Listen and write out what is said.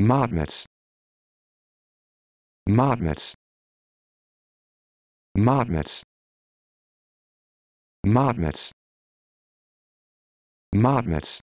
Magnets. Magnets. Magnets. Magnets. Magnets.